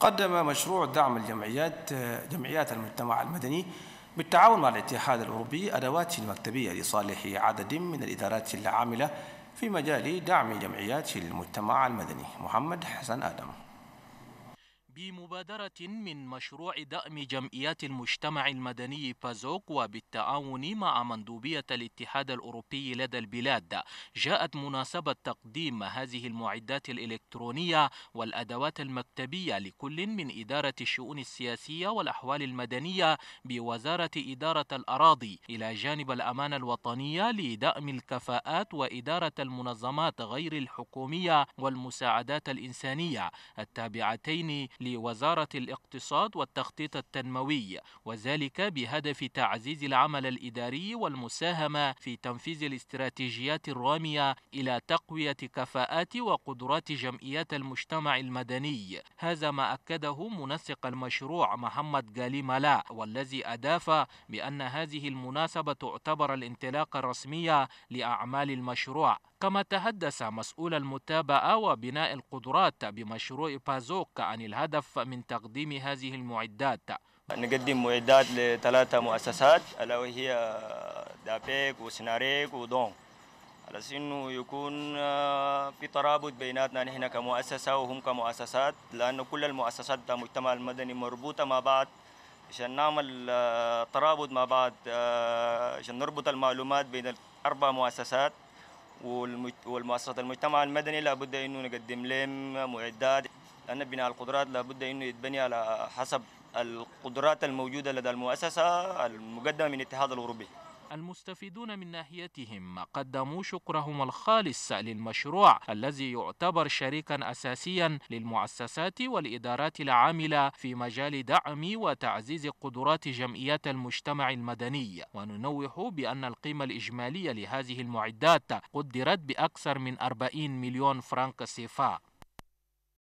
قدم مشروع دعم الجمعيات جمعيات المجتمع المدني بالتعاون مع الاتحاد الأوروبي أدوات مكتبية لصالح عدد من الإدارات العاملة في مجال دعم جمعيات المجتمع المدني محمد حسن آدم بمبادرة من مشروع دأم جمعيات المجتمع المدني بازوك وبالتعاون مع مندوبية الاتحاد الأوروبي لدى البلاد جاءت مناسبة تقديم هذه المعدات الإلكترونية والأدوات المكتبية لكل من إدارة الشؤون السياسية والأحوال المدنية بوزارة إدارة الأراضي إلى جانب الأمانة الوطنية لدأم الكفاءات وإدارة المنظمات غير الحكومية والمساعدات الإنسانية التابعتين لوزارة الاقتصاد والتخطيط التنموي وذلك بهدف تعزيز العمل الإداري والمساهمة في تنفيذ الاستراتيجيات الرامية إلى تقوية كفاءات وقدرات جمعيات المجتمع المدني هذا ما أكده منسق المشروع محمد جالي ملا والذي أضاف بأن هذه المناسبة تعتبر الانطلاقة الرسمية لأعمال المشروع كما تحدث مسؤول المتابعة وبناء القدرات بمشروع بازوك عن الهدف الهدف من تقديم هذه المعدات نقدم معدات لثلاثة مؤسسات ألا وهي آه، دابيك وسناريك ودون على أنه يكون آه، في ترابط بيناتنا نحن كمؤسسة وهم كمؤسسات لأن كل المؤسسات المجتمع المدني مربوطة مع بعض عشان نعمل آه، ترابط مع بعض عشان نربط المعلومات بين الأربع مؤسسات والمؤسسات المجتمع المدني لابد أنه نقدم لهم معدات لأن بناء القدرات لابد أنه يتبني على حسب القدرات الموجودة لدى المؤسسة المقدمة من الاتحاد الأوروبي المستفيدون من ناحيتهم قدموا شكرهم الخالص للمشروع الذي يعتبر شريكا أساسيا للمؤسسات والإدارات العاملة في مجال دعم وتعزيز قدرات جمعيات المجتمع المدني وننوه بأن القيمة الإجمالية لهذه المعدات قدرت بأكثر من 40 مليون فرنك سيفا